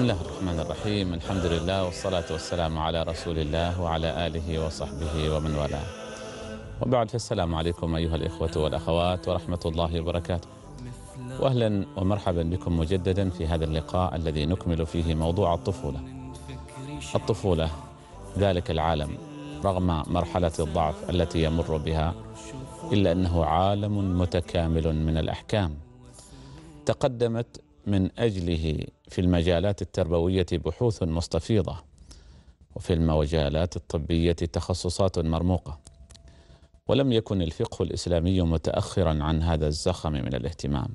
بسم الله الرحمن الرحيم الحمد لله والصلاة والسلام على رسول الله وعلى آله وصحبه ومن والاه وبعد السلام عليكم أيها الإخوة والأخوات ورحمة الله وبركاته وأهلا ومرحبا بكم مجددا في هذا اللقاء الذي نكمل فيه موضوع الطفولة الطفولة ذلك العالم رغم مرحلة الضعف التي يمر بها إلا أنه عالم متكامل من الأحكام تقدمت من اجله في المجالات التربويه بحوث مستفيضه وفي المجالات الطبيه تخصصات مرموقه ولم يكن الفقه الاسلامي متاخرا عن هذا الزخم من الاهتمام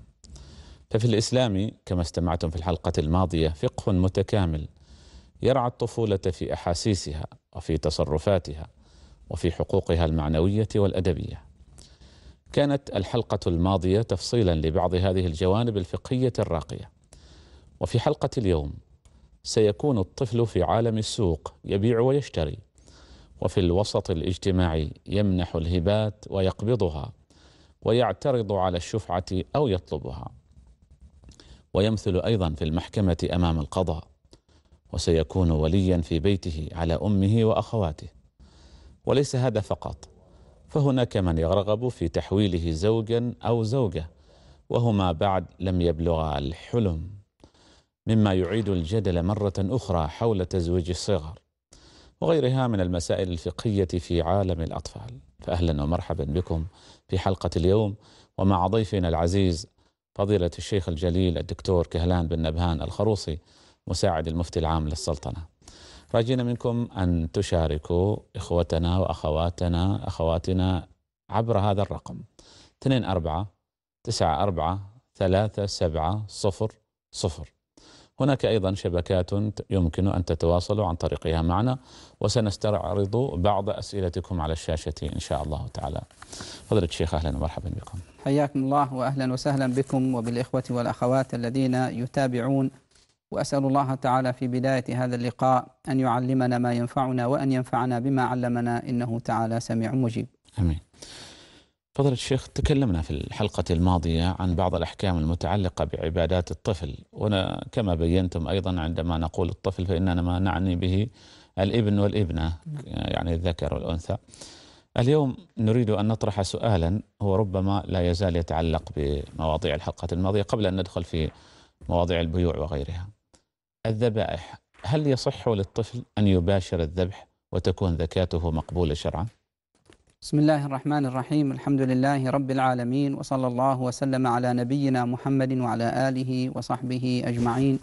ففي الاسلام كما استمعتم في الحلقه الماضيه فقه متكامل يرعى الطفوله في احاسيسها وفي تصرفاتها وفي حقوقها المعنويه والادبيه كانت الحلقة الماضية تفصيلا لبعض هذه الجوانب الفقهية الراقية وفي حلقة اليوم سيكون الطفل في عالم السوق يبيع ويشتري وفي الوسط الاجتماعي يمنح الهبات ويقبضها ويعترض على الشفعة أو يطلبها ويمثل أيضا في المحكمة أمام القضاء وسيكون وليا في بيته على أمه وأخواته وليس هذا فقط فهناك من يرغب في تحويله زوجا أو زوجة وهما بعد لم يبلغا الحلم مما يعيد الجدل مرة أخرى حول تزويج الصغر وغيرها من المسائل الفقهية في عالم الأطفال فأهلا ومرحبا بكم في حلقة اليوم ومع ضيفنا العزيز فضيلة الشيخ الجليل الدكتور كهلان بن نبهان الخروصي مساعد المفتي العام للسلطنة راجينا منكم أن تشاركوا إخوتنا وأخواتنا أخواتنا عبر هذا الرقم 24 94 3 هناك أيضا شبكات يمكن أن تتواصلوا عن طريقها معنا وسنستعرض بعض أسئلتكم على الشاشة إن شاء الله تعالى فضل الشيخ أهلا ومرحبا بكم حياكم الله وأهلا وسهلا بكم وبالإخوة والأخوات الذين يتابعون وأسأل الله تعالى في بداية هذا اللقاء أن يعلمنا ما ينفعنا وأن ينفعنا بما علمنا إنه تعالى سميع مجيب أمين فضل الشيخ تكلمنا في الحلقة الماضية عن بعض الأحكام المتعلقة بعبادات الطفل وأنا كما بينتم أيضا عندما نقول الطفل فإننا ما نعني به الابن والابنة يعني الذكر والأنثى اليوم نريد أن نطرح سؤالا هو ربما لا يزال يتعلق بمواضيع الحلقة الماضية قبل أن ندخل في مواضيع البيوع وغيرها الذبائح هل يصح للطفل أن يباشر الذبح وتكون زكاته مقبولة شرعا؟ بسم الله الرحمن الرحيم الحمد لله رب العالمين وصلى الله وسلم على نبينا محمد وعلى آله وصحبه أجمعين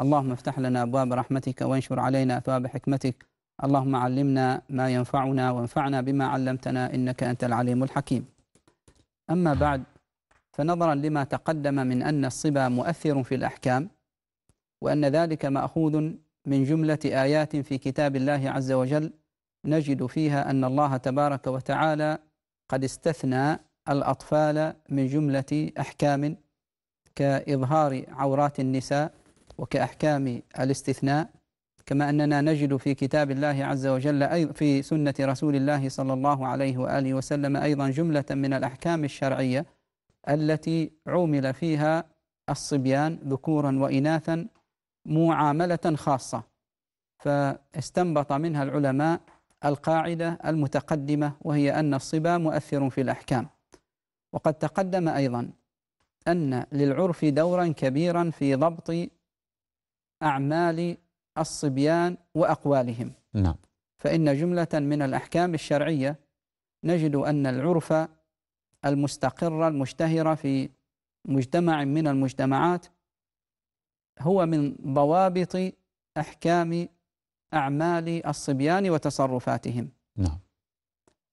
اللهم افتح لنا أبواب رحمتك وانشر علينا أثواب حكمتك اللهم علمنا ما ينفعنا وانفعنا بما علمتنا إنك أنت العليم الحكيم أما بعد فنظرا لما تقدم من أن الصبا مؤثر في الأحكام وأن ذلك مأخوذ من جملة آيات في كتاب الله عز وجل نجد فيها أن الله تبارك وتعالى قد استثنى الأطفال من جملة أحكام كإظهار عورات النساء وكأحكام الاستثناء كما أننا نجد في كتاب الله عز وجل في سنة رسول الله صلى الله عليه وآله وسلم أيضا جملة من الأحكام الشرعية التي عومل فيها الصبيان ذكورا وإناثا معاملة خاصة فاستنبط منها العلماء القاعدة المتقدمة وهي أن الصبا مؤثر في الأحكام وقد تقدم أيضا أن للعرف دورا كبيرا في ضبط أعمال الصبيان وأقوالهم نعم. فإن جملة من الأحكام الشرعية نجد أن العرف المستقرة المشتهرة في مجتمع من المجتمعات هو من ضوابط أحكام أعمال الصبيان وتصرفاتهم نعم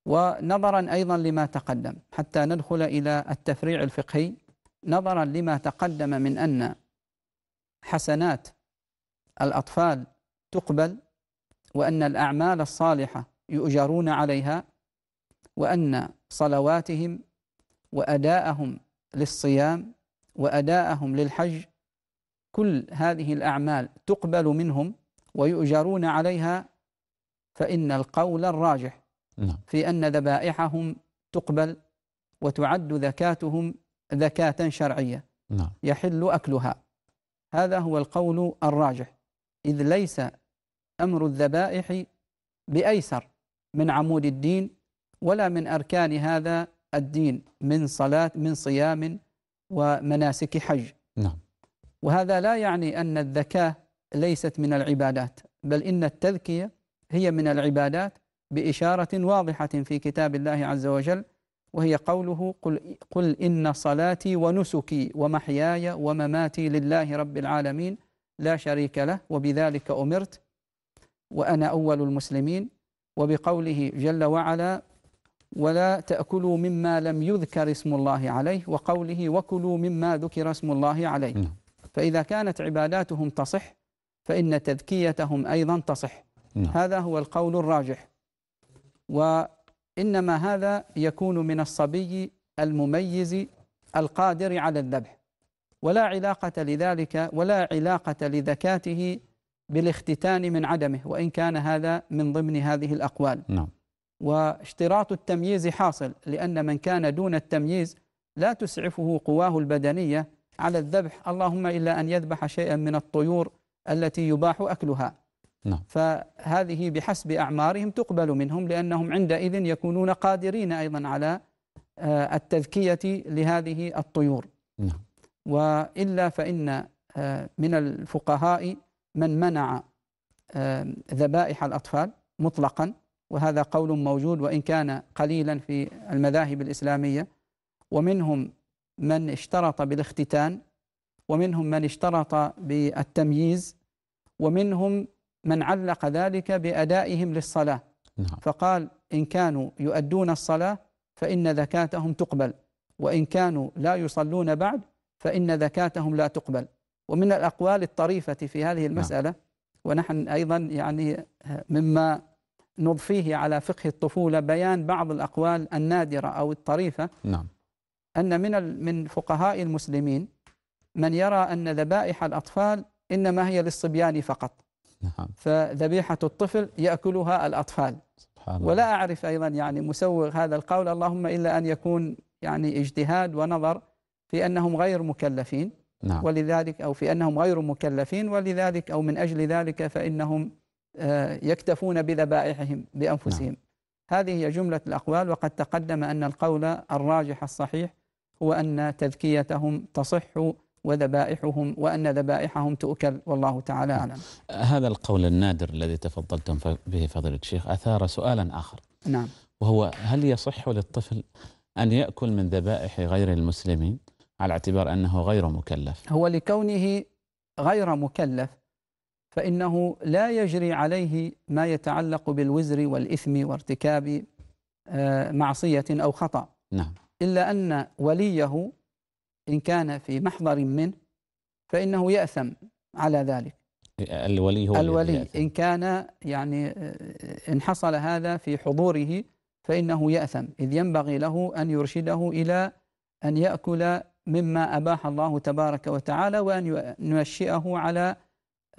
ونظرا أيضا لما تقدم حتى ندخل إلى التفريع الفقهي نظرا لما تقدم من أن حسنات الأطفال تقبل وأن الأعمال الصالحة يؤجرون عليها وأن صلواتهم وأداءهم للصيام وأداءهم للحج كل هذه الأعمال تقبل منهم ويؤجرون عليها فإن القول الراجح نعم. في أن ذبائحهم تقبل وتعد ذكاتهم ذكاة شرعية نعم. يحل أكلها هذا هو القول الراجح إذ ليس أمر الذبائح بأيسر من عمود الدين ولا من أركان هذا الدين من صلاة من صيام ومناسك حج وهذا لا يعني أن الذكاء ليست من العبادات بل إن التذكية هي من العبادات بإشارة واضحة في كتاب الله عز وجل وهي قوله قل, قل إن صلاتي ونسكي ومحياي ومماتي لله رب العالمين لا شريك له وبذلك أمرت وأنا أول المسلمين وبقوله جل وعلا ولا تأكلوا مما لم يذكر اسم الله عليه وقوله وكلوا مما ذكر اسم الله عليه نعم. فإذا كانت عباداتهم تصح فإن تذكيتهم أيضا تصح نعم. هذا هو القول الراجح وإنما هذا يكون من الصبي المميز القادر على الذبح ولا علاقة لذلك ولا علاقة لذكاته بالاختتان من عدمه وإن كان هذا من ضمن هذه الأقوال نعم. واشتراط التمييز حاصل لأن من كان دون التمييز لا تسعفه قواه البدنية على الذبح اللهم إلا أن يذبح شيئا من الطيور التي يباح أكلها نعم. فهذه بحسب أعمارهم تقبل منهم لأنهم عندئذ يكونون قادرين أيضا على آه، التذكية لهذه الطيور نعم. وإلا فإن آه، من الفقهاء من منع آه، ذبائح الأطفال مطلقا وهذا قول موجود وإن كان قليلا في المذاهب الإسلامية ومنهم من اشترط بالاختتان ومنهم من اشترط بالتمييز ومنهم من علق ذلك بأدائهم للصلاة نعم. فقال إن كانوا يؤدون الصلاة فإن ذكاتهم تقبل وإن كانوا لا يصلون بعد فإن ذكاتهم لا تقبل ومن الأقوال الطريفة في هذه نعم. المسألة ونحن أيضا يعني مما نضفيه على فقه الطفولة بيان بعض الأقوال النادرة أو الطريفة نعم. أن من من فقهاء المسلمين من يرى أن ذبائح الأطفال إنما هي للصبيان فقط نعم. فذبيحة الطفل يأكلها الأطفال سبحان ولا أعرف أيضا يعني مسوغ هذا القول اللهم إلا أن يكون يعني اجتهاد ونظر في أنهم غير مكلفين نعم. ولذلك أو في أنهم غير مكلفين ولذلك أو من أجل ذلك فإنهم آه، يكتفون بذبائحهم بأنفسهم نعم. هذه هي جملة الأقوال وقد تقدم أن القول الراجح الصحيح وأن تذكيتهم تصح وذبائحهم وأن ذبائحهم تؤكل والله تعالى أعلم هذا القول النادر الذي تفضلتم به فضيلة الشيخ أثار سؤالا آخر نعم وهو هل يصح للطفل أن يأكل من ذبائح غير المسلمين على اعتبار أنه غير مكلف هو لكونه غير مكلف فإنه لا يجري عليه ما يتعلق بالوزر والإثم وارتكاب آه، معصية أو خطأ نعم إلا أن وليه إن كان في محضر منه فإنه يأثم على ذلك الولي هو الولي إن كان يعني إن حصل هذا في حضوره فإنه يأثم إذ ينبغي له أن يرشده إلى أن يأكل مما أباح الله تبارك وتعالى وأن ينشئه على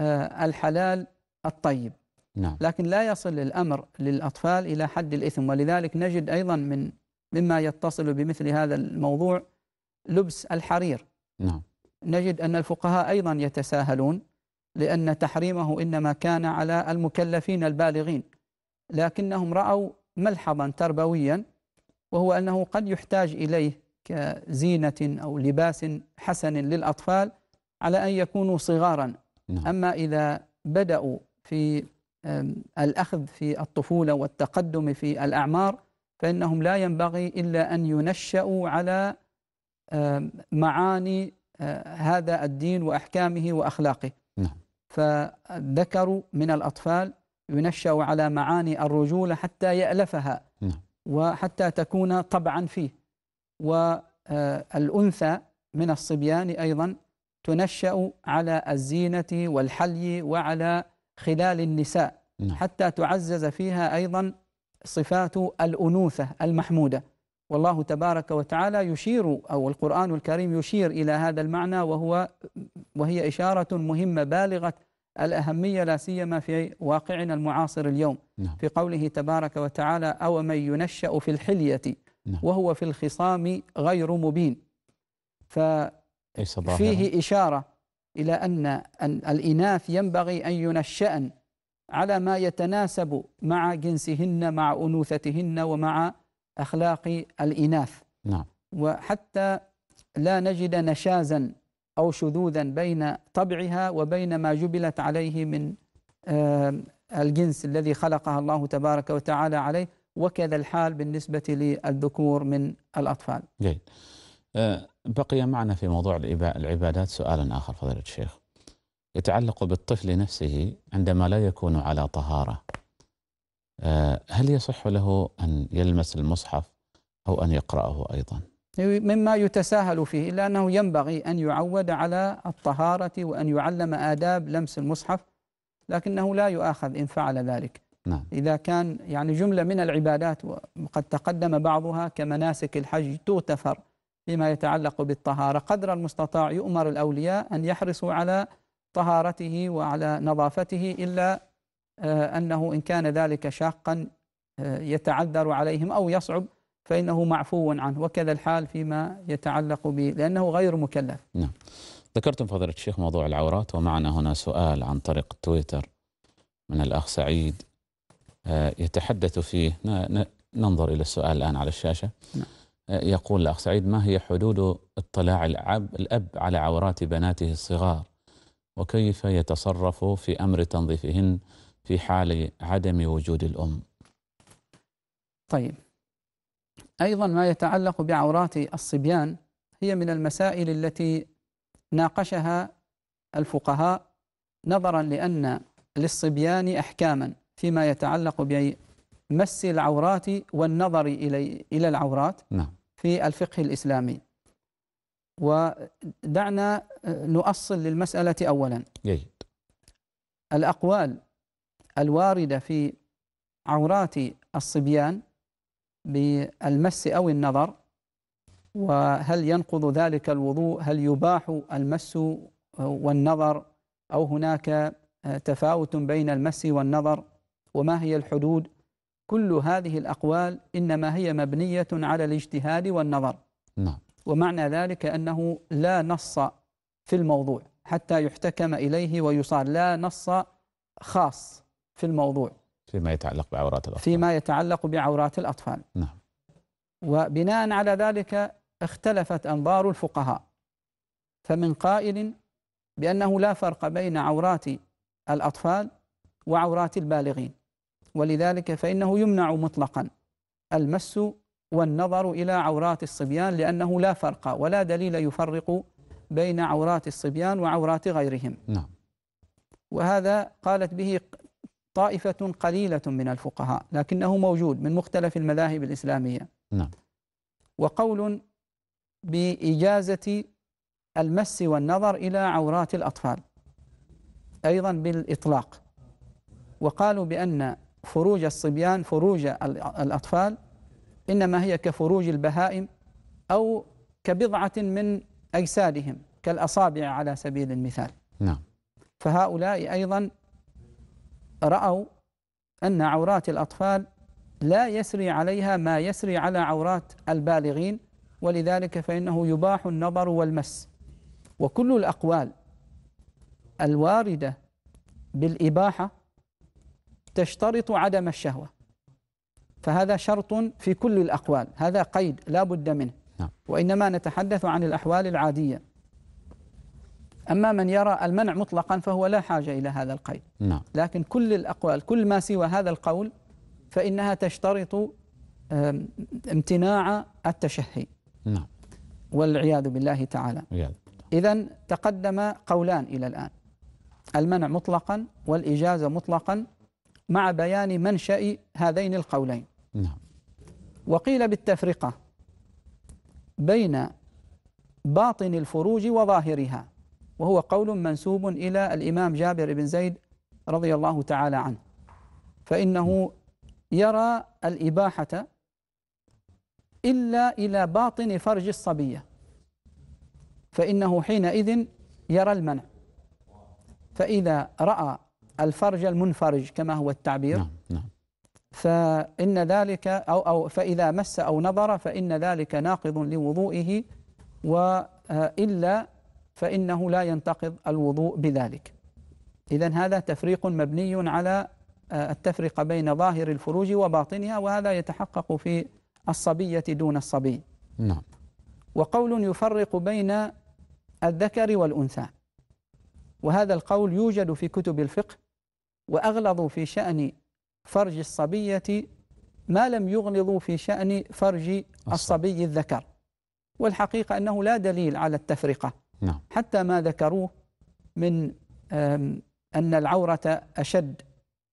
آه، الحلال الطيب نعم. لكن لا يصل الأمر للأطفال إلى حد الإثم ولذلك نجد أيضا من مما يتصل بمثل هذا الموضوع لبس الحرير نعم نجد أن الفقهاء أيضا يتساهلون لأن تحريمه إنما كان على المكلفين البالغين لكنهم رأوا ملحظا تربويا وهو أنه قد يحتاج إليه كزينة أو لباس حسن للأطفال على أن يكونوا صغارا نعم. أما إذا بدأوا في الأخذ في الطفولة والتقدم في الأعمار فإنهم لا ينبغي إلا أن ينشأوا على آه، معاني آه، هذا الدين وأحكامه وأخلاقه نعم. فذكروا من الأطفال ينشأ على معاني الرجولة حتى يألفها نعم. وحتى تكون طبعا فيه والأنثى آه، من الصبيان أيضا تنشأ على الزينة والحلي وعلى خلال النساء نعم. حتى تعزز فيها أيضا صفات الأنوثة المحمودة والله تبارك وتعالى يشير أو القرآن الكريم يشير إلى هذا المعنى وهو وهي إشارة مهمة بالغة الأهمية لا سيما في واقعنا المعاصر اليوم نعم. في قوله تبارك وتعالى أو من ينشأ في الحلية نعم. وهو في الخصام غير مبين ففيه إشارة إلى أن الإناث ينبغي أن ينشأن على ما يتناسب مع جنسهن مع أنوثتهن ومع أخلاق الإناث نعم. وحتى لا نجد نشازا أو شذوذا بين طبعها وبين ما جبلت عليه من آه، الجنس الذي خلقها الله تبارك وتعالى عليه وكذا الحال بالنسبة للذكور من الأطفال جيد آه، بقي معنا في موضوع العبادات سؤال آخر فضيلة الشيخ يتعلق بالطفل نفسه عندما لا يكون على طهارة آه، هل يصح له أن يلمس المصحف أو أن يقرأه أيضا مما يتساهل فيه إلا أنه ينبغي أن يعود على الطهارة وأن يعلم آداب لمس المصحف لكنه لا يؤاخذ إن فعل ذلك نعم. إذا كان يعني جملة من العبادات وقد تقدم بعضها كمناسك الحج تغتفر فيما يتعلق بالطهارة قدر المستطاع يؤمر الأولياء أن يحرصوا على طهارته وعلى نظافته إلا آه، أنه إن كان ذلك شاقا آه، يتعذر عليهم أو يصعب فإنه معفو عنه وكذا الحال فيما يتعلق به لأنه غير مكلف نعم ذكرتم فضيلة الشيخ موضوع العورات ومعنا هنا سؤال عن طريق تويتر من الأخ سعيد آه، يتحدث فيه ننظر إلى السؤال الآن على الشاشة نعم. يقول الأخ سعيد ما هي حدود اطلاع الأب, الأب على عورات بناته الصغار وكيف يتصرف في أمر تنظيفهن في حال عدم وجود الأم طيب أيضا ما يتعلق بعورات الصبيان هي من المسائل التي ناقشها الفقهاء نظرا لأن للصبيان أحكاما فيما يتعلق بمس العورات والنظر إلى العورات نعم. في الفقه الإسلامي ودعنا نؤصل للمسألة أولا جيد الأقوال الواردة في عورات الصبيان بالمس أو النظر وهل ينقض ذلك الوضوء هل يباح المس والنظر أو هناك تفاوت بين المس والنظر وما هي الحدود كل هذه الأقوال إنما هي مبنية على الاجتهاد والنظر نعم ومعنى ذلك أنه لا نص في الموضوع حتى يحتكم إليه ويصار لا نص خاص في الموضوع فيما يتعلق بعورات الأطفال فيما يتعلق بعورات الأطفال نعم وبناء على ذلك اختلفت أنظار الفقهاء فمن قائل بأنه لا فرق بين عورات الأطفال وعورات البالغين ولذلك فإنه يمنع مطلقا المس والنظر إلى عورات الصبيان لأنه لا فرق ولا دليل يفرق بين عورات الصبيان وعورات غيرهم نعم وهذا قالت به طائفة قليلة من الفقهاء لكنه موجود من مختلف المذاهب الإسلامية نعم وقول بإجازة المس والنظر إلى عورات الأطفال أيضا بالإطلاق وقالوا بأن فروج الصبيان فروج الأطفال إنما هي كفروج البهائم أو كبضعة من أجسادهم كالأصابع على سبيل المثال نعم فهؤلاء أيضا رأوا أن عورات الأطفال لا يسري عليها ما يسري على عورات البالغين ولذلك فإنه يباح النظر والمس وكل الأقوال الواردة بالإباحة تشترط عدم الشهوة فهذا شرط في كل الأقوال هذا قيد لا بد منه نعم. وإنما نتحدث عن الأحوال العادية أما من يرى المنع مطلقا فهو لا حاجة إلى هذا القيد نعم. لكن كل الأقوال كل ما سوى هذا القول فإنها تشترط امتناع التشهي نعم. والعياذ بالله تعالى إذا تقدم قولان إلى الآن المنع مطلقا والإجازة مطلقا مع بيان منشأ هذين القولين نعم وقيل بالتفرقة بين باطن الفروج وظاهرها وهو قول منسوب إلى الإمام جابر بن زيد رضي الله تعالى عنه فإنه يرى الإباحة إلا إلى باطن فرج الصبية فإنه حينئذ يرى المنع فإذا رأى الفرج المنفرج كما هو التعبير نعم. فإن ذلك أو, أو فإذا مس أو نظر فإن ذلك ناقض لوضوئه وإلا فإنه لا ينتقض الوضوء بذلك إذا هذا تفريق مبني على آه، التفرقة بين ظاهر الفروج وباطنها وهذا يتحقق في الصبية دون الصبي نعم وقول يفرق بين الذكر والأنثى وهذا القول يوجد في كتب الفقه وأغلظ في شأن فرج الصبية ما لم يغلظوا في شأن فرج الصبي الذكر والحقيقة أنه لا دليل على التفرقة نعم. حتى ما ذكروه من أن العورة أشد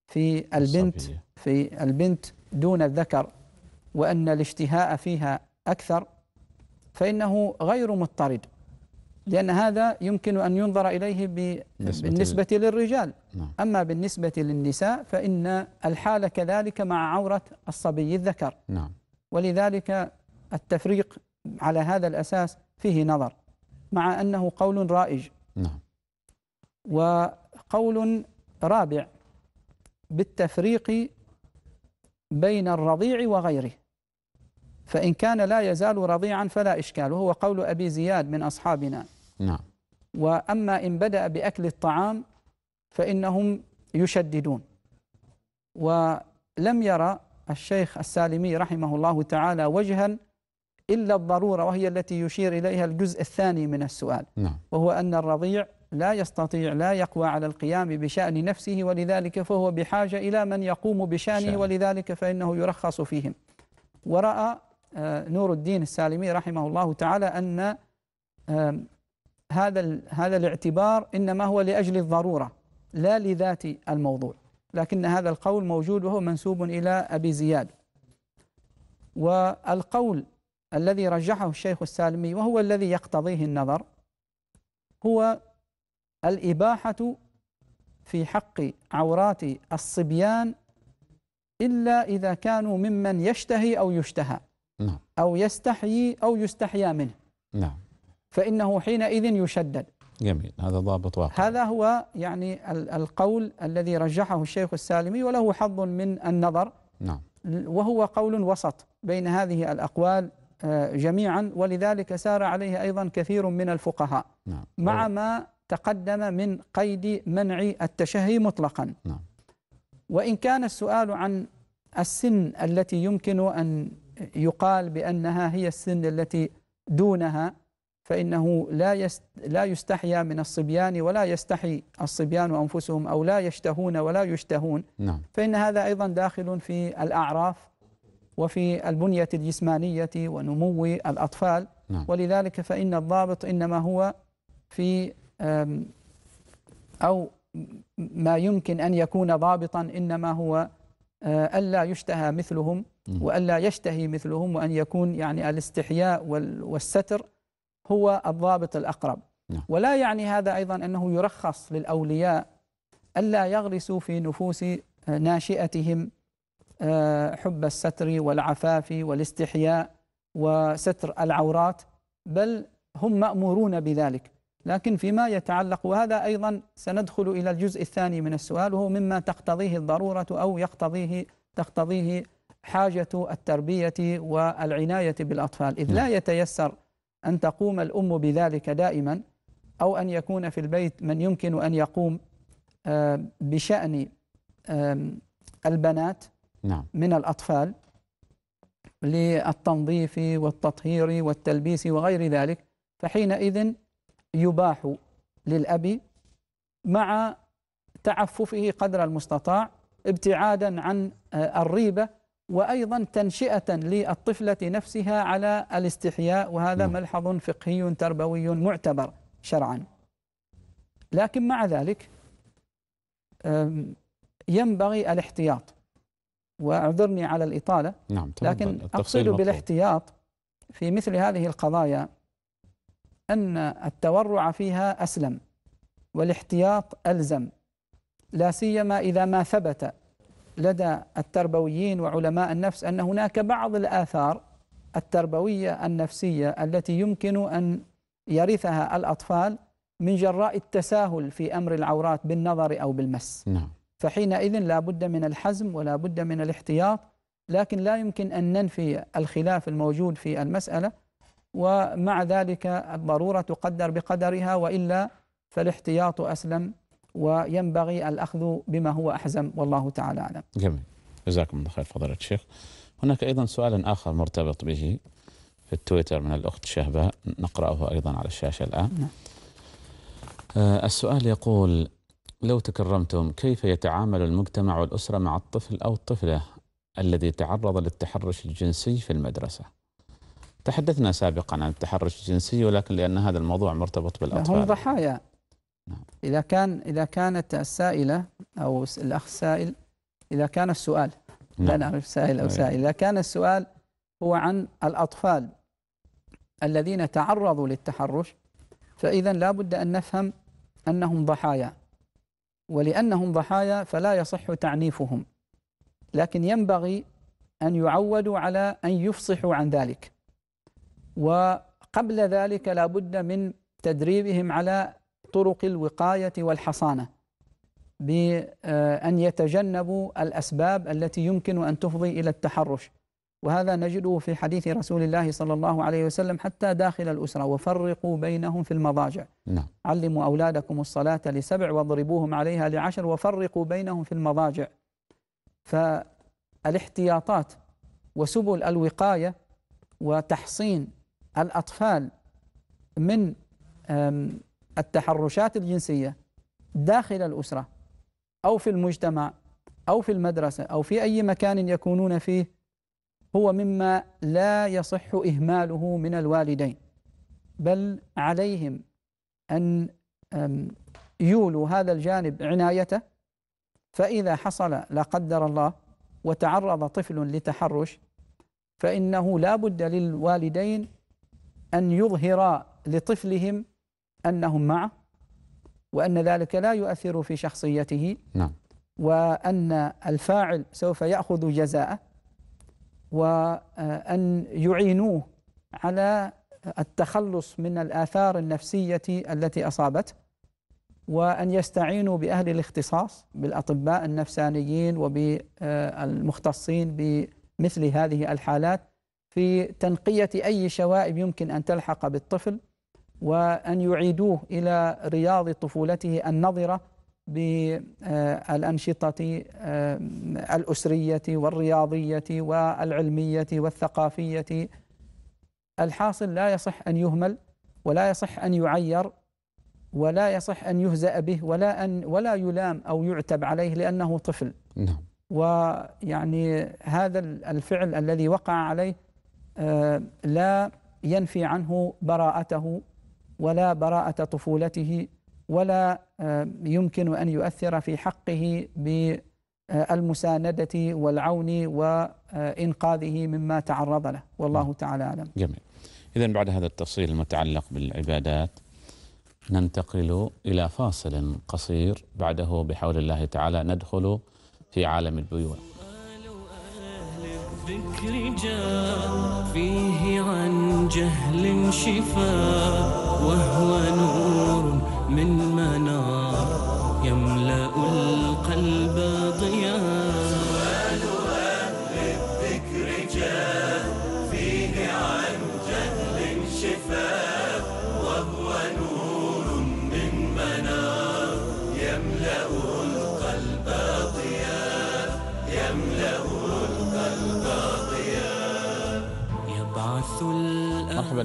في البنت في البنت دون الذكر وأن الاشتهاء فيها أكثر فإنه غير مضطرد لأن هذا يمكن أن ينظر إليه بالنسبة للرجال نعم. أما بالنسبة للنساء فإن الحالة كذلك مع عورة الصبي الذكر نعم. ولذلك التفريق على هذا الأساس فيه نظر مع أنه قول رائج نعم. وقول رابع بالتفريق بين الرضيع وغيره فإن كان لا يزال رضيعا فلا إشكال وهو قول أبي زياد من أصحابنا نعم وأما إن بدأ بأكل الطعام فإنهم يشددون ولم يرى الشيخ السالمي رحمه الله تعالى وجها إلا الضرورة وهي التي يشير إليها الجزء الثاني من السؤال نعم. وهو أن الرضيع لا يستطيع لا يقوى على القيام بشأن نفسه ولذلك فهو بحاجة إلى من يقوم بشأنه شأن. ولذلك فإنه يرخص فيهم ورأى آه، نور الدين السالمي رحمه الله تعالى أن آه، هذا هذا الاعتبار إنما هو لأجل الضرورة لا لذات الموضوع لكن هذا القول موجود وهو منسوب إلى أبي زياد والقول الذي رجحه الشيخ السالمي وهو الذي يقتضيه النظر هو الإباحة في حق عورات الصبيان إلا إذا كانوا ممن يشتهي أو يشتهى نعم أو يستحيي أو يستحيا منه نعم فإنه حينئذ يشدد جميل هذا ضابط واقع هذا هو يعني القول الذي رجحه الشيخ السالمي وله حظ من النظر نعم وهو قول وسط بين هذه الأقوال آه، جميعا ولذلك سار عليه أيضا كثير من الفقهاء نعم. مع ما تقدم من قيد منع التشهي مطلقا نعم. وإن كان السؤال عن السن التي يمكن أن يقال بأنها هي السن التي دونها فإنه لا لا يستحيا من الصبيان ولا يستحي الصبيان أنفسهم أو لا يشتهون ولا يشتهون نعم. فإن هذا أيضا داخل في الأعراف وفي البنية الجسمانية ونمو الأطفال نعم. ولذلك فإن الضابط إنما هو في أو ما يمكن أن يكون ضابطا إنما هو آه، ألا يشتهى مثلهم وألا يشتهي مثلهم وأن يكون يعني الاستحياء والستر هو الضابط الأقرب نعم. ولا يعني هذا أيضا أنه يرخص للأولياء ألا يغرسوا في نفوس آه، ناشئتهم آه، حب الستر والعفاف والاستحياء وستر العورات بل هم مأمورون بذلك لكن فيما يتعلق وهذا أيضا سندخل إلى الجزء الثاني من السؤال وهو مما تقتضيه الضرورة أو يقتضيه تقتضيه حاجة التربية والعناية بالأطفال إذ لا نعم. يتيسر أن تقوم الأم بذلك دائما أو أن يكون في البيت من يمكن أن يقوم آه، بشأن البنات نعم. من الأطفال للتنظيف والتطهير والتلبيس وغير ذلك فحينئذ يباح للأب مع تعففه قدر المستطاع ابتعادا عن آه، الريبة وأيضا تنشئة للطفلة نفسها على الاستحياء وهذا نعم. ملحظ فقهي تربوي معتبر شرعا لكن مع ذلك ينبغي الاحتياط واعذرني على الإطالة نعم لكن أقصد بالاحتياط في مثل هذه القضايا أن التورع فيها أسلم والاحتياط ألزم لا سيما إذا ما ثبت لدى التربويين وعلماء النفس أن هناك بعض الآثار التربوية النفسية التي يمكن أن يرثها الأطفال من جراء التساهل في أمر العورات بالنظر أو بالمس نعم. فحينئذ لا بد من الحزم ولا بد من الاحتياط لكن لا يمكن أن ننفي الخلاف الموجود في المسألة ومع ذلك الضرورة تقدر بقدرها وإلا فالاحتياط أسلم وينبغي الأخذ بما هو أحزم والله تعالى أعلم جميل جزاكم الله خير فضيلة الشيخ هناك أيضا سؤال آخر مرتبط به في التويتر من الأخت شهبة نقرأه أيضا على الشاشة الآن نعم. آه، السؤال يقول لو تكرمتم كيف يتعامل المجتمع والأسرة مع الطفل أو الطفلة الذي تعرض للتحرش الجنسي في المدرسة تحدثنا سابقا عن التحرش الجنسي ولكن لأن هذا الموضوع مرتبط بالأطفال هم ضحايا نعم. إذا كان إذا كانت السائلة أو الأخ السائل إذا كان السؤال لا نعم. نعرف سائل أو نعم. سائل إذا كان السؤال هو عن الأطفال الذين تعرضوا للتحرش فإذا لابد أن نفهم أنهم ضحايا ولأنهم ضحايا فلا يصح تعنيفهم لكن ينبغي أن يعودوا على أن يفصحوا عن ذلك وقبل ذلك لا بد من تدريبهم على طرق الوقاية والحصانة بأن آه، يتجنبوا الأسباب التي يمكن أن تفضي إلى التحرش وهذا نجده في حديث رسول الله صلى الله عليه وسلم حتى داخل الأسرة وفرقوا بينهم في المضاجع نعم. علموا أولادكم الصلاة لسبع واضربوهم عليها لعشر وفرقوا بينهم في المضاجع فالاحتياطات وسبل الوقاية وتحصين الأطفال من التحرشات الجنسية داخل الأسرة أو في المجتمع أو في المدرسة أو في أي مكان يكونون فيه هو مما لا يصح إهماله من الوالدين بل عليهم أن يولوا هذا الجانب عنايته فإذا حصل لا قدر الله وتعرض طفل لتحرش فإنه لا بد للوالدين أن يظهر لطفلهم أنهم معه وأن ذلك لا يؤثر في شخصيته نعم وأن الفاعل سوف يأخذ جزاءه وأن يعينوه على التخلص من الآثار النفسية التي أصابته وأن يستعينوا بأهل الاختصاص بالأطباء النفسانيين وبالمختصين بمثل هذه الحالات في تنقية أي شوائب يمكن أن تلحق بالطفل وأن يعيدوه إلى رياض طفولته النظرة بالأنشطة آه، آه، الأسرية والرياضية والعلمية والثقافية الحاصل لا يصح أن يهمل ولا يصح أن يعير ولا يصح أن يهزأ به ولا أن ولا يلام أو يعتب عليه لأنه طفل نعم ويعني هذا الفعل الذي وقع عليه آه، لا ينفي عنه براءته ولا براءة طفولته ولا آه، يمكن أن يؤثر في حقه بالمساندة والعون وإنقاذه مما تعرض له والله نعم. تعالى أعلم جميل إذا بعد هذا التفصيل المتعلق بالعبادات ننتقل إلى فاصل قصير بعده بحول الله تعالى ندخل في عالم البيوع ذكر جاء فيه عن جهل شفاء وهو نور من منار يملأ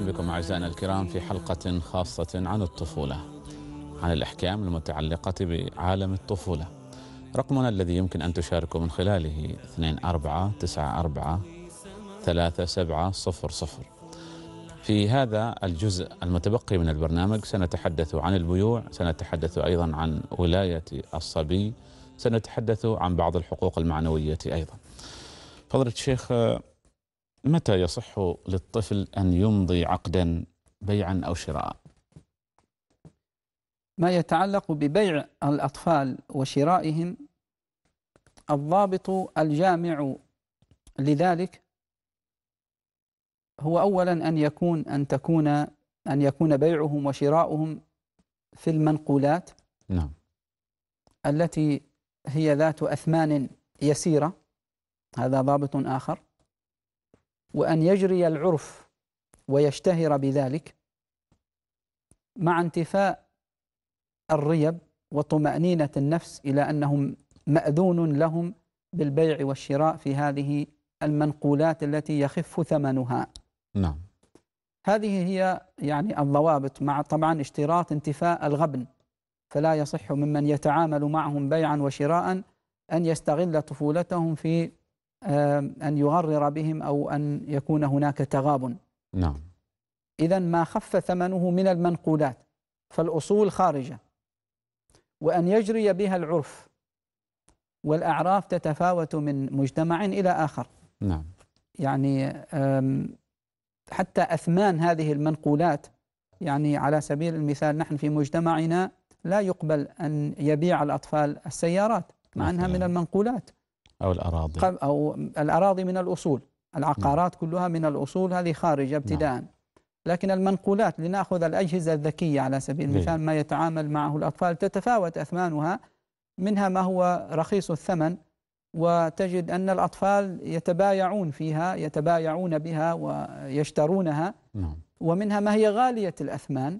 بكم أعزائنا الكرام في حلقة خاصة عن الطفولة عن الأحكام المتعلقة بعالم الطفولة رقمنا الذي يمكن أن تشاركوا من خلاله 2494 في هذا الجزء المتبقي من البرنامج سنتحدث عن البيوع سنتحدث أيضا عن ولاية الصبي سنتحدث عن بعض الحقوق المعنوية أيضا فضلة الشيخ متى يصح للطفل أن يمضي عقدا بيعا أو شراء ما يتعلق ببيع الأطفال وشرائهم الضابط الجامع لذلك هو أولا أن يكون أن تكون أن يكون بيعهم وشراؤهم في المنقولات نعم التي هي ذات أثمان يسيرة هذا ضابط آخر وأن يجري العرف ويشتهر بذلك مع انتفاء الريب وطمأنينة النفس إلى أنهم مأذون لهم بالبيع والشراء في هذه المنقولات التي يخف ثمنها نعم هذه هي يعني الضوابط مع طبعا اشتراط انتفاء الغبن فلا يصح ممن يتعامل معهم بيعا وشراء أن يستغل طفولتهم في أن يغرر بهم أو أن يكون هناك تغاب نعم إذا ما خف ثمنه من المنقولات فالأصول خارجة وأن يجري بها العرف والأعراف تتفاوت من مجتمع إلى آخر نعم يعني حتى أثمان هذه المنقولات يعني على سبيل المثال نحن في مجتمعنا لا يقبل أن يبيع الأطفال السيارات مع أنها من المنقولات أو الأراضي أو الأراضي من الأصول العقارات نعم. كلها من الأصول هذه خارجة ابتداء نعم. لكن المنقولات لنأخذ الأجهزة الذكية على سبيل إيه. المثال ما يتعامل معه الأطفال تتفاوت أثمانها منها ما هو رخيص الثمن وتجد أن الأطفال يتبايعون فيها يتبايعون بها ويشترونها نعم. ومنها ما هي غالية الأثمان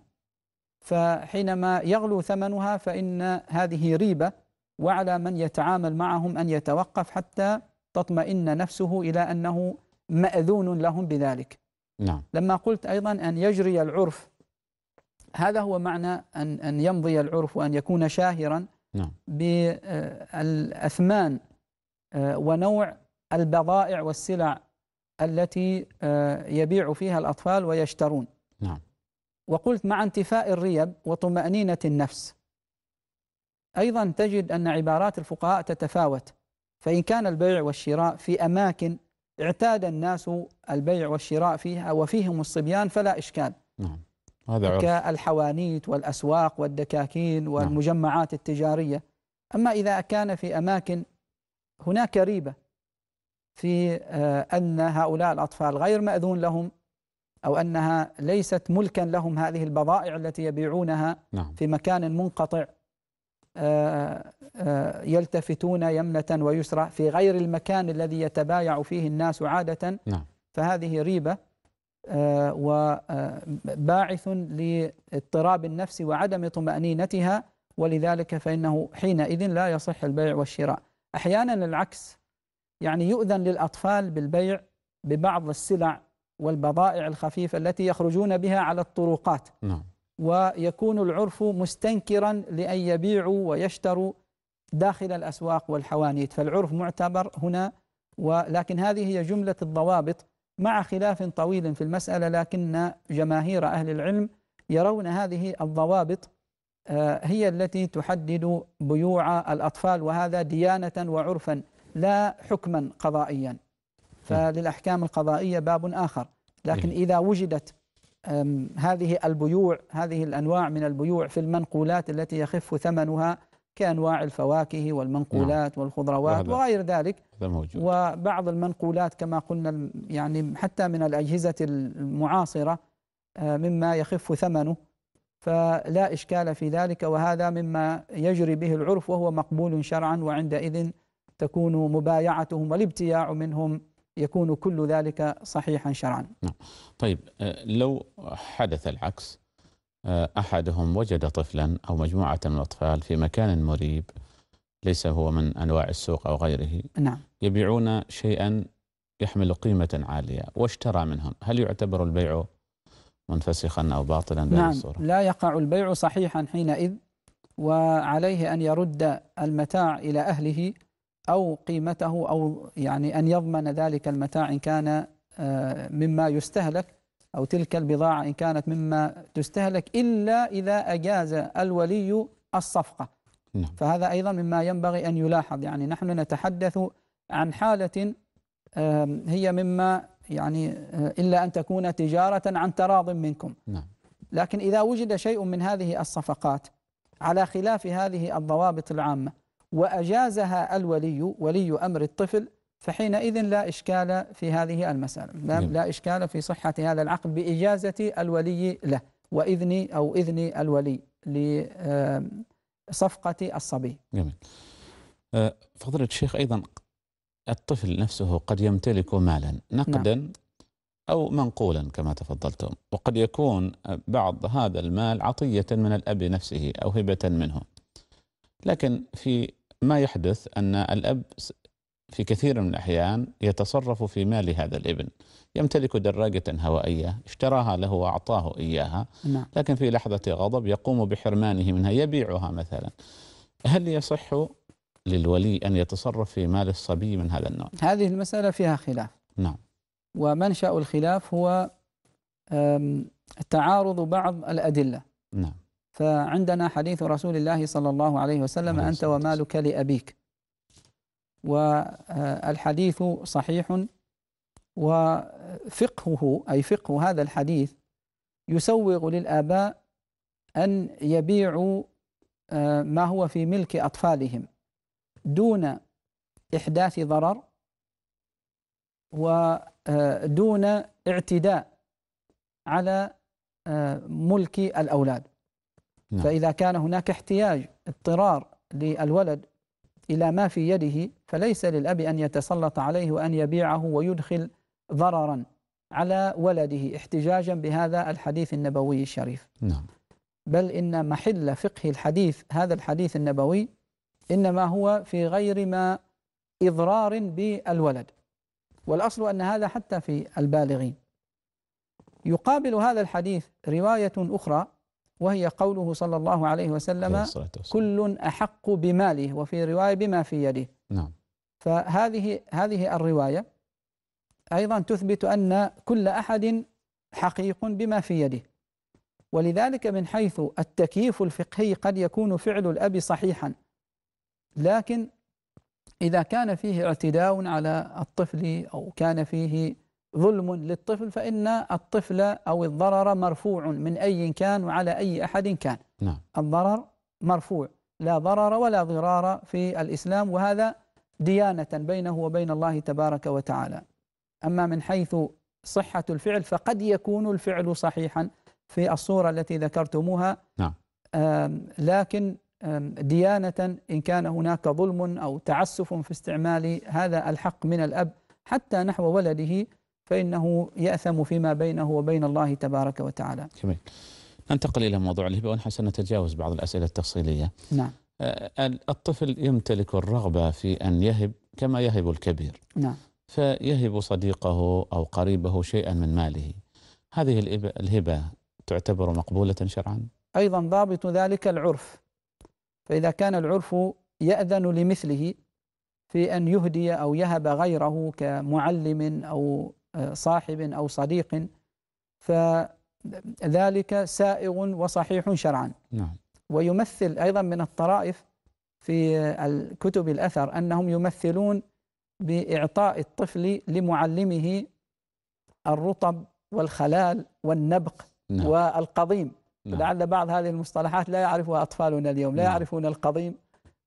فحينما يغلو ثمنها فإن هذه ريبة وعلى من يتعامل معهم أن يتوقف حتى تطمئن نفسه إلى أنه مأذون لهم بذلك نعم. لما قلت أيضا أن يجري العرف هذا هو معنى أن, أن يمضي العرف وأن يكون شاهرا نعم. بالأثمان آه، ونوع البضائع والسلع التي آه، يبيع فيها الأطفال ويشترون نعم. وقلت مع انتفاء الريب وطمأنينة النفس أيضا تجد أن عبارات الفقهاء تتفاوت فإن كان البيع والشراء في أماكن اعتاد الناس البيع والشراء فيها وفيهم الصبيان فلا إشكال نعم هذا عرف. كالحوانيت والأسواق والدكاكين نعم. والمجمعات التجارية أما إذا كان في أماكن هناك ريبة في آه، أن هؤلاء الأطفال غير مأذون لهم أو أنها ليست ملكا لهم هذه البضائع التي يبيعونها نعم. في مكان منقطع آه، آه، يلتفتون يمنة ويسرى في غير المكان الذي يتبايع فيه الناس عادة نعم. فهذه ريبة آه، وباعث لاضطراب النفس وعدم طمأنينتها ولذلك فإنه حينئذ لا يصح البيع والشراء أحيانا العكس يعني يؤذن للأطفال بالبيع ببعض السلع والبضائع الخفيفة التي يخرجون بها على الطرقات نعم ويكون العرف مستنكرا لأن يبيعوا ويشتروا داخل الأسواق والحوانيت فالعرف معتبر هنا ولكن هذه هي جملة الضوابط مع خلاف طويل في المسألة لكن جماهير أهل العلم يرون هذه الضوابط آه، هي التي تحدد بيوع الأطفال وهذا ديانة وعرفا لا حكما قضائيا نعم. فللأحكام القضائية باب آخر لكن إيه. إذا وجدت هذه البيوع هذه الأنواع من البيوع في المنقولات التي يخف ثمنها كأنواع الفواكه والمنقولات نعم. والخضروات وغير ذلك موجود. وبعض المنقولات كما قلنا يعني حتى من الأجهزة المعاصرة مما يخف ثمنه فلا إشكال في ذلك وهذا مما يجري به العرف وهو مقبول شرعا وعندئذ تكون مبايعتهم والابتياع منهم يكون كل ذلك صحيحا شرعا نعم. طيب آه، لو حدث العكس آه، أحدهم وجد طفلا أو مجموعة من الأطفال في مكان مريب ليس هو من أنواع السوق أو غيره نعم. يبيعون شيئا يحمل قيمة عالية واشترى منهم هل يعتبر البيع منفسخا أو باطلا نعم الصورة؟ لا يقع البيع صحيحا حينئذ وعليه أن يرد المتاع إلى أهله أو قيمته أو يعني أن يضمن ذلك المتاع إن كان آه، مما يستهلك أو تلك البضاعة إن كانت مما تستهلك إلا إذا أجاز الولي الصفقة نعم. فهذا أيضا مما ينبغي أن يلاحظ يعني نحن نتحدث عن حالة آه، هي مما يعني آه، إلا أن تكون تجارة عن تراض منكم نعم. لكن إذا وجد شيء من هذه الصفقات على خلاف هذه الضوابط العامة وأجازها الولي ولي أمر الطفل فحينئذ لا إشكال في هذه المسألة لا, نعم. لا إشكال في صحة هذا العقد بإجازة الولي له وإذن أو إذن الولي لصفقة الصبي جميل آه، فضيلة الشيخ أيضا الطفل نفسه قد يمتلك مالا نقدا نعم. أو منقولا كما تفضلتم وقد يكون بعض هذا المال عطية من الأب نفسه أو هبة منه لكن في ما يحدث أن الأب في كثير من الأحيان يتصرف في مال هذا الابن يمتلك دراجة هوائية اشتراها له وأعطاه إياها نعم. لكن في لحظة غضب يقوم بحرمانه منها يبيعها مثلا هل يصح للولي أن يتصرف في مال الصبي من هذا النوع هذه المسألة فيها خلاف نعم ومنشأ الخلاف هو تعارض بعض الأدلة نعم فعندنا حديث رسول الله صلى الله عليه وسلم أنت ومالك لأبيك والحديث آه، صحيح وفقهه أي فقه هذا الحديث يسوغ للآباء أن يبيعوا آه، ما هو في ملك أطفالهم دون إحداث ضرر ودون آه، اعتداء على ملك الأولاد نعم. فإذا كان هناك احتياج اضطرار للولد إلى ما في يده فليس للأب أن يتسلط عليه وأن يبيعه ويدخل ضررا على ولده احتجاجا بهذا الحديث النبوي الشريف نعم. بل إن محل فقه الحديث هذا الحديث النبوي إنما هو في غير ما إضرار بالولد والأصل أن هذا حتى في البالغين يقابل هذا الحديث رواية أخرى وهي قوله صلى الله عليه وسلم كل أحق بماله وفي رواية بما في يده نعم فهذه هذه الرواية أيضا تثبت أن كل أحد حقيق بما في يده ولذلك من حيث التكييف الفقهي قد يكون فعل الأب صحيحا لكن إذا كان فيه اعتداء على الطفل أو كان فيه ظلم للطفل فإن الطفل أو الضرر مرفوع من أي كان وعلى أي أحد كان نعم. الضرر مرفوع لا ضرر ولا ضرار في الإسلام وهذا ديانة بينه وبين الله تبارك وتعالى أما من حيث صحة الفعل فقد يكون الفعل صحيحا في الصورة التي ذكرتموها نعم. لكن ديانة إن كان هناك ظلم أو تعسف في استعمال هذا الحق من الأب حتى نحو ولده فإنه يأثم فيما بينه وبين الله تبارك وتعالى جميل ننتقل إلى موضوع الهبة ونحن سنتجاوز بعض الأسئلة التفصيلية نعم آه، الطفل يمتلك الرغبة في أن يهب كما يهب الكبير نعم فيهب صديقه أو قريبه شيئا من ماله هذه الهبة تعتبر مقبولة شرعا؟ أيضا ضابط ذلك العرف فإذا كان العرف يأذن لمثله في أن يهدي أو يهب غيره كمعلم أو صاحب أو صديق فذلك سائغ وصحيح شرعا نعم. ويمثل أيضا من الطرائف في الكتب الأثر أنهم يمثلون بإعطاء الطفل لمعلمه الرطب والخلال والنبق نعم. والقضيم نعم. لعل بعض هذه المصطلحات لا يعرفها أطفالنا اليوم لا نعم. يعرفون القضيم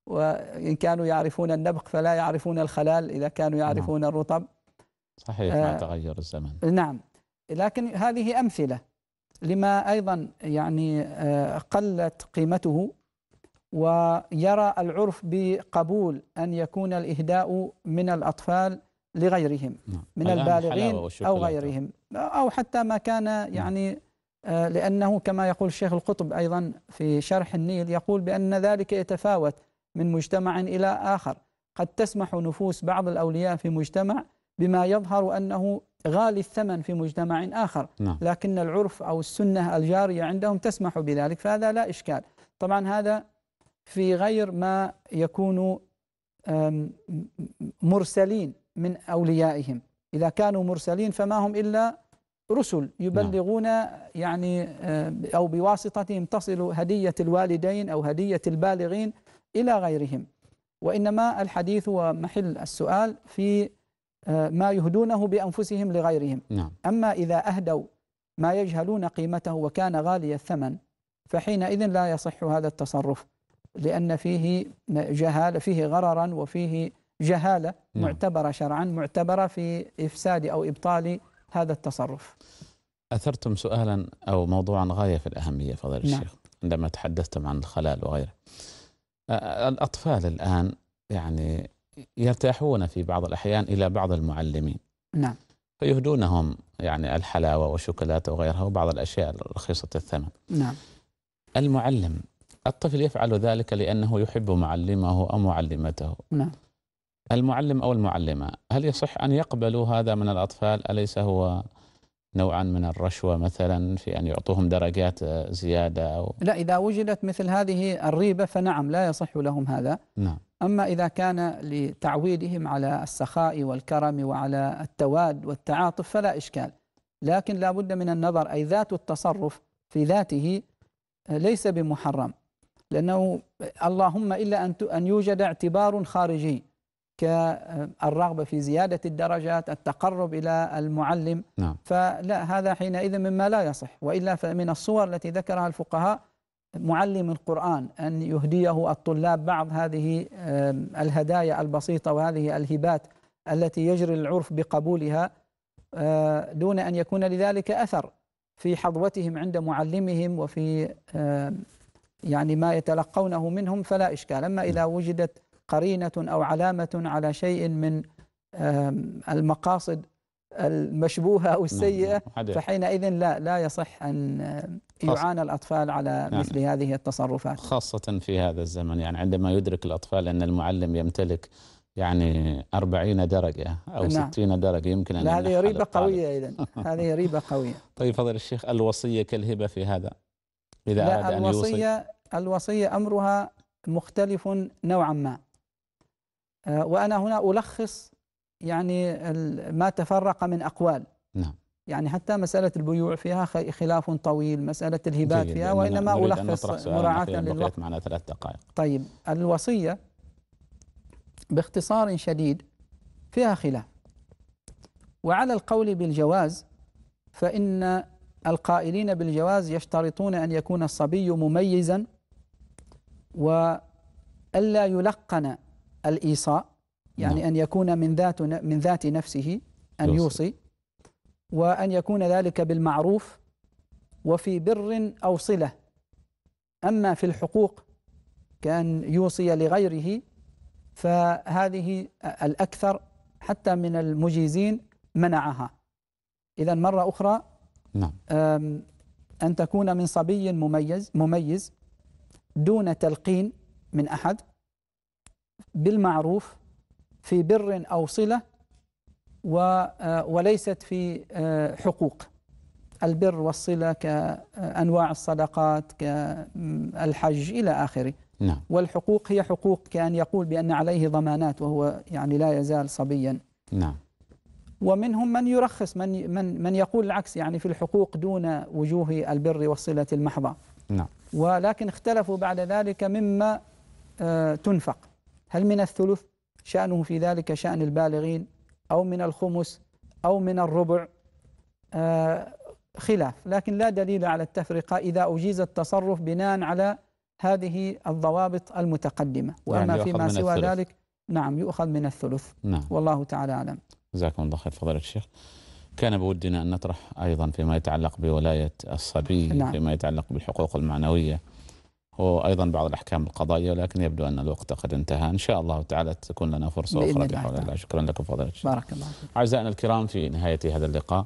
وإن كانوا يعرفون النبق فلا يعرفون الخلال إذا كانوا يعرفون نعم. الرطب صحيح مع آه، تغير الزمن نعم لكن هذه أمثلة لما أيضا يعني آه، قلت قيمته ويرى العرف بقبول أن يكون الإهداء من الأطفال لغيرهم نعم. من البالغين أو غيرهم أو حتى ما كان نعم. يعني آه، لأنه كما يقول الشيخ القطب أيضا في شرح النيل يقول بأن ذلك يتفاوت من مجتمع إلى آخر قد تسمح نفوس بعض الأولياء في مجتمع بما يظهر أنه غالي الثمن في مجتمع آخر نعم. لكن العرف أو السنة الجارية عندهم تسمح بذلك فهذا لا إشكال طبعا هذا في غير ما يكون مرسلين من أوليائهم إذا كانوا مرسلين فما هم إلا رسل يبلغون يعني أو بواسطتهم تصل هدية الوالدين أو هدية البالغين إلى غيرهم وإنما الحديث ومحل السؤال في آه، ما يهدونه بأنفسهم لغيرهم نعم. أما إذا أهدوا ما يجهلون قيمته وكان غالي الثمن فحينئذ لا يصح هذا التصرف لأن فيه جهالة فيه غررا وفيه جهالة نعم. معتبرة شرعا معتبرة في إفساد أو إبطال هذا التصرف أثرتم سؤالا أو موضوعا غاية في الأهمية فضيلة نعم. الشيخ عندما تحدثتم عن الخلال وغيره آه، الأطفال الآن يعني يرتاحون في بعض الأحيان إلى بعض المعلمين نعم فيهدونهم يعني الحلاوة والشوكولاتة وغيرها وبعض الأشياء رخيصة الثمن نعم المعلم الطفل يفعل ذلك لأنه يحب معلمه أو معلمته نعم المعلم أو المعلمة هل يصح أن يقبلوا هذا من الأطفال أليس هو نوعا من الرشوة مثلا في أن يعطوهم درجات زيادة أو لا إذا وجدت مثل هذه الريبة فنعم لا يصح لهم هذا نعم أما إذا كان لتعويدهم على السخاء والكرم وعلى التواد والتعاطف فلا إشكال لكن لا بد من النظر أي ذات التصرف في ذاته آه، ليس بمحرم لأنه اللهم إلا أن أن يوجد اعتبار خارجي كالرغبة في زيادة الدرجات التقرب إلى المعلم نعم. فلا هذا حينئذ مما لا يصح وإلا فمن الصور التي ذكرها الفقهاء معلم القرآن أن يهديه الطلاب بعض هذه الهدايا البسيطة وهذه الهبات التي يجري العرف بقبولها آه، دون أن يكون لذلك أثر في حظوتهم عند معلمهم وفي يعني ما يتلقونه منهم فلا إشكال أما إذا وجدت قرينة أو علامة على شيء من المقاصد المشبوهة أو نعم، السيئة نعم، فحينئذ لا لا يصح أن يعانى الأطفال على يعني مثل هذه التصرفات خاصة في هذا الزمن يعني عندما يدرك الأطفال أن المعلم يمتلك يعني 40 درجة أو نعم. 60 درجة يمكن أن هذه ريبة قوية إذا هذه ريبة قوية طيب فضل الشيخ الوصية كالهبة في هذا إذا لا أراد أن الوصية يوصي الوصية أمرها مختلف نوعا ما آه، وأنا هنا ألخص يعني ما تفرق من أقوال نعم يعني حتى مسألة البيوع فيها خلاف طويل مسألة الهبات فيها وإنما ألخص مراعاة للوقت معنا ثلاث دقائق طيب الوصية باختصار شديد فيها خلاف وعلى القول بالجواز فإن القائلين بالجواز يشترطون أن يكون الصبي مميزا وألا يلقن الإيصاء يعني نعم. أن يكون من ذات من ذات نفسه أن يوصي وأن يكون ذلك بالمعروف وفي بر أو صلة أما في الحقوق كأن يوصي لغيره فهذه الأكثر حتى من المجيزين منعها إذا مرة أخرى نعم. أن تكون من صبي مميز مميز دون تلقين من أحد بالمعروف في بر أو صلة آه، وليست في آه، حقوق البر والصلة كأنواع الصدقات كالحج إلى آخره نعم. والحقوق هي حقوق كأن يقول بأن عليه ضمانات وهو يعني لا يزال صبيا نعم ومنهم من يرخص من من من يقول العكس يعني في الحقوق دون وجوه البر والصلة المحضة نعم ولكن اختلفوا بعد ذلك مما آه، تنفق هل من الثلث شأنه في ذلك شأن البالغين أو من الخمس أو من الربع آه، خلاف لكن لا دليل على التفرقة إذا أجيز التصرف بناء على هذه الضوابط المتقدمة يعني وأما يعني فيما سوى الثلث. ذلك نعم يؤخذ من الثلث نعم. والله تعالى أعلم جزاكم الله خير فضيلة الشيخ كان بودنا أن نطرح أيضا فيما يتعلق بولاية الصبي نعم. فيما يتعلق بالحقوق المعنوية وايضا بعض الاحكام القضائيه ولكن يبدو ان الوقت قد انتهى ان شاء الله تعالى تكون لنا فرصه اخرى بحول الله شكرا لكم الشيخ بارك الله فيك اعزائنا الكرام في نهايه هذا اللقاء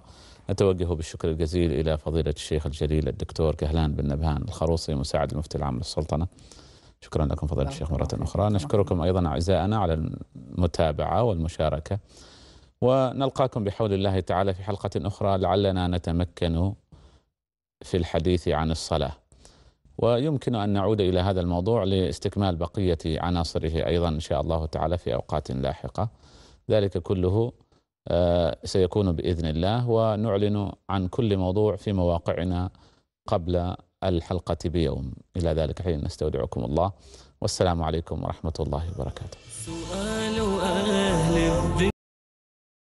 نتوجه بالشكر الجزيل الى فضيله الشيخ الجليل الدكتور كهلان بن نبهان الخروصي مساعد المفتي العام للسلطنه شكرا لكم فضيله الشيخ مره اخرى نشكركم ايضا اعزائنا على المتابعه والمشاركه ونلقاكم بحول الله تعالى في حلقه اخرى لعلنا نتمكن في الحديث عن الصلاه ويمكن أن نعود إلى هذا الموضوع لاستكمال بقية عناصره أيضا إن شاء الله تعالى في أوقات لاحقة ذلك كله آه، سيكون بإذن الله ونعلن عن كل موضوع في مواقعنا قبل الحلقة بيوم إلى ذلك حين نستودعكم الله والسلام عليكم ورحمة الله وبركاته